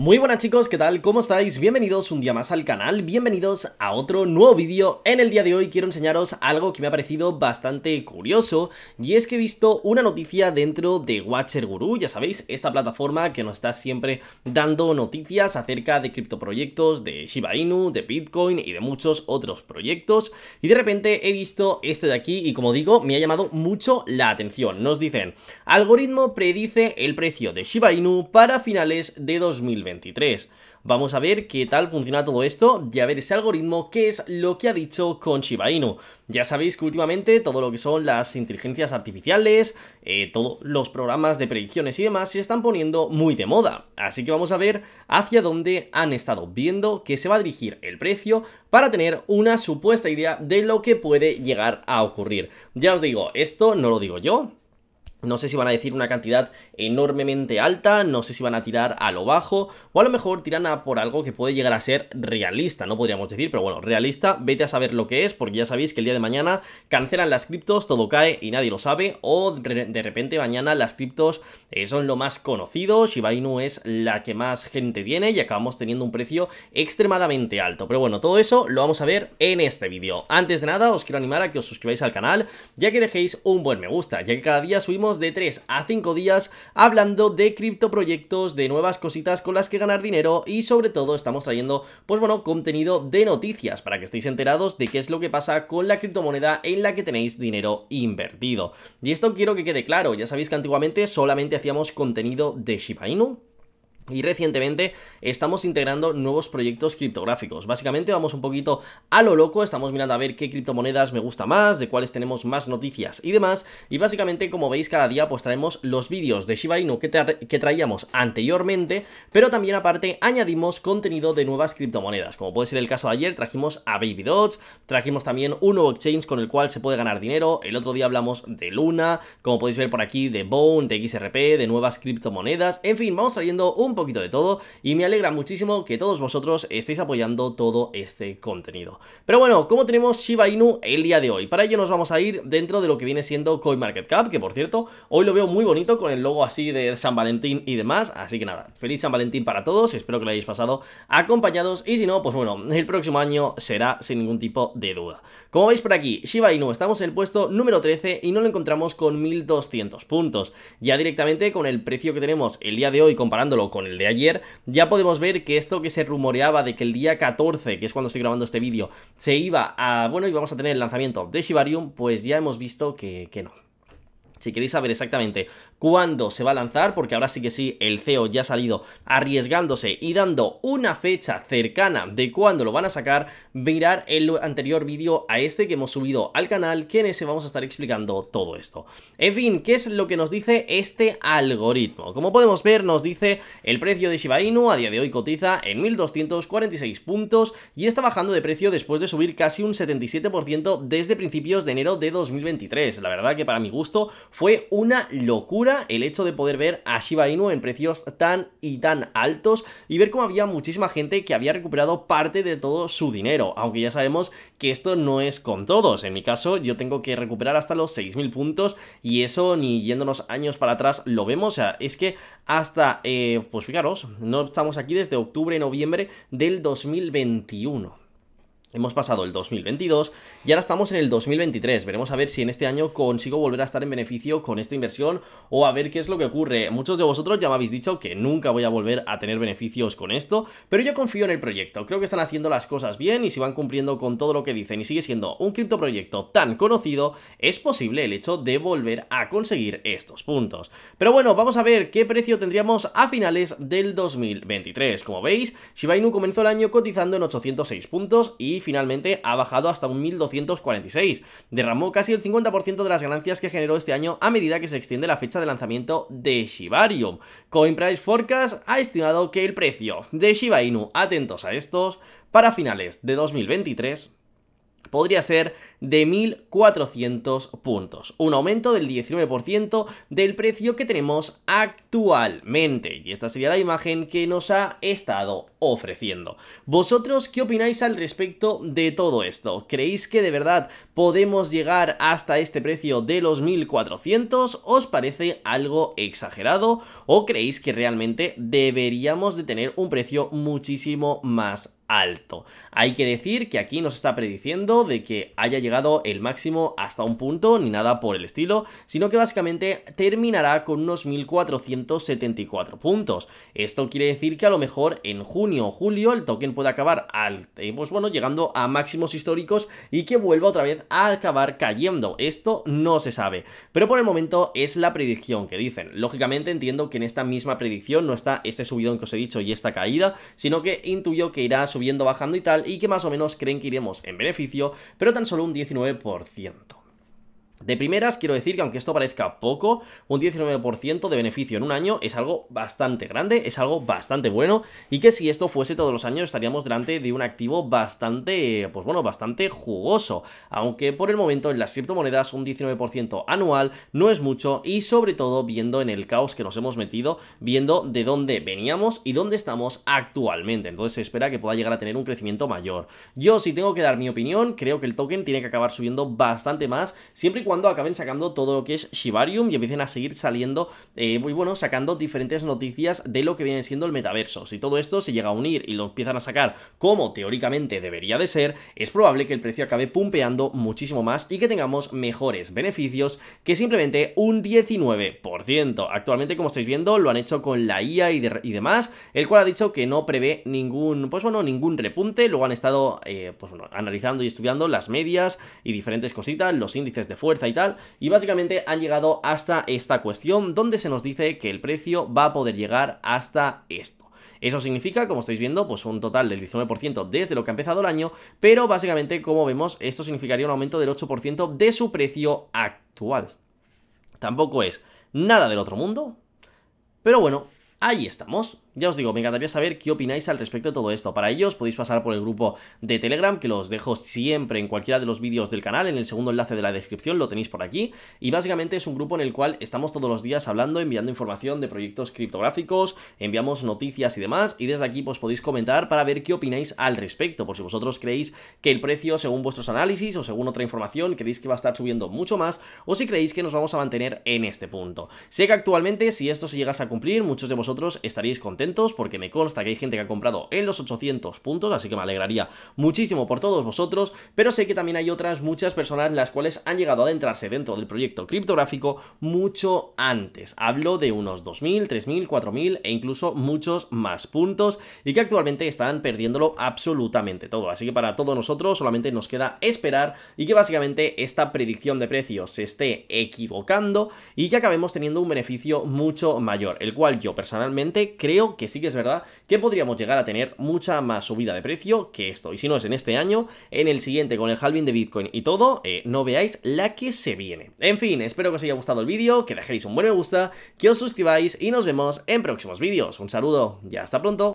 Muy buenas chicos, ¿qué tal? ¿Cómo estáis? Bienvenidos un día más al canal, bienvenidos a otro nuevo vídeo. En el día de hoy quiero enseñaros algo que me ha parecido bastante curioso y es que he visto una noticia dentro de Watcher Guru, ya sabéis, esta plataforma que nos está siempre dando noticias acerca de criptoproyectos, de Shiba Inu, de Bitcoin y de muchos otros proyectos y de repente he visto esto de aquí y como digo, me ha llamado mucho la atención. Nos dicen, algoritmo predice el precio de Shiba Inu para finales de 2020. Vamos a ver qué tal funciona todo esto y a ver ese algoritmo que es lo que ha dicho con Shiba Ya sabéis que últimamente todo lo que son las inteligencias artificiales, eh, todos los programas de predicciones y demás se están poniendo muy de moda. Así que vamos a ver hacia dónde han estado viendo que se va a dirigir el precio para tener una supuesta idea de lo que puede llegar a ocurrir. Ya os digo, esto no lo digo yo, no sé si van a decir una cantidad enormemente alta, no sé si van a tirar a lo bajo, o a lo mejor tiran a por algo que puede llegar a ser realista, no podríamos decir, pero bueno, realista, vete a saber lo que es, porque ya sabéis que el día de mañana cancelan las criptos, todo cae y nadie lo sabe, o de repente mañana las criptos eh, son lo más conocido, Shiba Inu es la que más gente tiene y acabamos teniendo un precio extremadamente alto. Pero bueno, todo eso lo vamos a ver en este vídeo. Antes de nada, os quiero animar a que os suscribáis al canal, ya que dejéis un buen me gusta, ya que cada día subimos de 3 a 5 días hablando de criptoproyectos, de nuevas cositas con las que ganar dinero y sobre todo estamos trayendo, pues bueno, contenido de noticias para que estéis enterados de qué es lo que pasa con la criptomoneda en la que tenéis dinero invertido. Y esto quiero que quede claro, ya sabéis que antiguamente solamente hacíamos contenido de Shiba Inu, y recientemente estamos integrando nuevos proyectos criptográficos. Básicamente vamos un poquito a lo loco, estamos mirando a ver qué criptomonedas me gusta más, de cuáles tenemos más noticias y demás. Y básicamente, como veis, cada día pues traemos los vídeos de Shiba Inu que, traíamos anteriormente, pero también aparte añadimos contenido de nuevas criptomonedas. Como puede ser el caso de ayer, trajimos a Baby Dodge, trajimos también un nuevo exchange con el cual se puede ganar dinero. El otro día hablamos de Luna, como podéis ver por aquí, de Bone, de XRP, de nuevas criptomonedas. En fin, vamos saliendo un poquito de todo y me alegra muchísimo que todos vosotros estéis apoyando todo este contenido. Pero bueno, ¿cómo tenemos Shiba Inu el día de hoy? Para ello nos vamos a ir dentro de lo que viene siendo CoinMarketCap, que por cierto, hoy lo veo muy bonito con el logo así de San Valentín y demás, así que nada, feliz San Valentín para todos, espero que lo hayáis pasado acompañados y si no, pues bueno, el próximo año será sin ningún tipo de duda. Como veis por aquí, Shiba Inu, estamos en el puesto número 13 y no lo encontramos con 1200 puntos, ya directamente con el precio que tenemos el día de hoy comparándolo con el de ayer, ya podemos ver que esto que se rumoreaba de que el día 14, que es cuando estoy grabando este vídeo, se iba a, bueno, íbamos a tener el lanzamiento de Shibarium, pues ya hemos visto que, que no si queréis saber exactamente cuándo se va a lanzar, porque ahora sí que sí, el CEO ya ha salido arriesgándose y dando una fecha cercana de cuándo lo van a sacar, mirar el anterior vídeo a este que hemos subido al canal, que en ese vamos a estar explicando todo esto. En fin, ¿qué es lo que nos dice este algoritmo? Como podemos ver, nos dice el precio de Shiba Inu a día de hoy cotiza en 1.246 puntos y está bajando de precio después de subir casi un 77% desde principios de enero de 2023. La verdad que para mi gusto fue una locura el hecho de poder ver a Shiba Inu en precios tan y tan altos y ver cómo había muchísima gente que había recuperado parte de todo su dinero, aunque ya sabemos que esto no es con todos. En mi caso, yo tengo que recuperar hasta los 6.000 puntos y eso ni yéndonos años para atrás lo vemos. O sea, es que hasta, eh, pues fijaros, no estamos aquí desde octubre, noviembre del 2021. Hemos pasado el 2022 y ahora estamos en el 2023. Veremos a ver si en este año consigo volver a estar en beneficio con esta inversión o a ver qué es lo que ocurre. Muchos de vosotros ya me habéis dicho que nunca voy a volver a tener beneficios con esto, pero yo confío en el proyecto. Creo que están haciendo las cosas bien y si van cumpliendo con todo lo que dicen y sigue siendo un criptoproyecto tan conocido, es posible el hecho de volver a conseguir estos puntos. Pero bueno, vamos a ver qué precio tendríamos a finales del 2023. Como veis, Shiba Inu comenzó el año cotizando en 806 puntos y finalmente ha bajado hasta un 1.246. Derramó casi el 50% de las ganancias que generó este año a medida que se extiende la fecha de lanzamiento de Shibarium. CoinPrice Forecast ha estimado que el precio de Shiba Inu, atentos a estos, para finales de 2023 podría ser de 1.400 puntos, un aumento del 19% del precio que tenemos actualmente. Y esta sería la imagen que nos ha estado ofreciendo. ¿Vosotros qué opináis al respecto de todo esto? ¿Creéis que de verdad podemos llegar hasta este precio de los 1.400? ¿Os parece algo exagerado? ¿O creéis que realmente deberíamos de tener un precio muchísimo más alto. Hay que decir que aquí nos está prediciendo de que haya llegado el máximo hasta un punto, ni nada por el estilo, sino que básicamente terminará con unos 1474 puntos. Esto quiere decir que a lo mejor en junio o julio el token puede acabar al, eh, pues bueno, llegando a máximos históricos y que vuelva otra vez a acabar cayendo. Esto no se sabe, pero por el momento es la predicción que dicen. Lógicamente entiendo que en esta misma predicción no está este subidón que os he dicho y esta caída, sino que intuyo que irá su subiendo, bajando y tal, y que más o menos creen que iremos en beneficio, pero tan solo un 19%. De primeras, quiero decir que aunque esto parezca poco, un 19% de beneficio en un año es algo bastante grande, es algo bastante bueno, y que si esto fuese todos los años estaríamos delante de un activo bastante, pues bueno, bastante jugoso. Aunque por el momento en las criptomonedas un 19% anual no es mucho, y sobre todo viendo en el caos que nos hemos metido, viendo de dónde veníamos y dónde estamos actualmente. Entonces se espera que pueda llegar a tener un crecimiento mayor. Yo, si tengo que dar mi opinión, creo que el token tiene que acabar subiendo bastante más, siempre cuando acaben sacando todo lo que es Shibarium y empiecen a seguir saliendo, muy eh, pues bueno, sacando diferentes noticias de lo que viene siendo el metaverso. Si todo esto se llega a unir y lo empiezan a sacar como teóricamente debería de ser, es probable que el precio acabe pumpeando muchísimo más y que tengamos mejores beneficios que simplemente un 19%. Actualmente, como estáis viendo, lo han hecho con la IA y, demás, el cual ha dicho que no prevé ningún, pues bueno, ningún repunte. Luego han estado, eh, pues analizando y estudiando las medias y diferentes cositas, los índices de fuerza y tal, y básicamente han llegado hasta esta cuestión donde se nos dice que el precio va a poder llegar hasta esto. Eso significa, como estáis viendo, pues un total del 19% desde lo que ha empezado el año, pero básicamente, como vemos, esto significaría un aumento del 8% de su precio actual. Tampoco es nada del otro mundo, pero bueno, ahí estamos. Ya os digo, me encantaría saber qué opináis al respecto de todo esto. Para ello os podéis pasar por el grupo de Telegram, que los dejo siempre en cualquiera de los vídeos del canal, en el segundo enlace de la descripción, lo tenéis por aquí. Y básicamente es un grupo en el cual estamos todos los días hablando, enviando información de proyectos criptográficos, enviamos noticias y demás, y desde aquí os pues, podéis comentar para ver qué opináis al respecto, por si vosotros creéis que el precio, según vuestros análisis o según otra información, creéis que va a estar subiendo mucho más, o si creéis que nos vamos a mantener en este punto. Sé que actualmente, si esto se llegase a cumplir, muchos de vosotros estaríais contentos porque me consta que hay gente que ha comprado en los 800 puntos, así que me alegraría muchísimo por todos vosotros, pero sé que también hay otras muchas personas las cuales han llegado a adentrarse dentro del proyecto criptográfico mucho antes. Hablo de unos 2.000, 3.000, 4.000 e incluso muchos más puntos y que actualmente están perdiéndolo absolutamente todo. Así que para todos nosotros solamente nos queda esperar y que básicamente esta predicción de precios se esté equivocando y que acabemos teniendo un beneficio mucho mayor, el cual yo personalmente creo que que sí que es verdad que podríamos llegar a tener mucha más subida de precio que esto. Y si no es en este año, en el siguiente con el halving de Bitcoin y todo, eh, no veáis la que se viene. En fin, espero que os haya gustado el vídeo, que dejéis un buen me gusta, que os suscribáis y nos vemos en próximos vídeos. Un saludo y hasta pronto.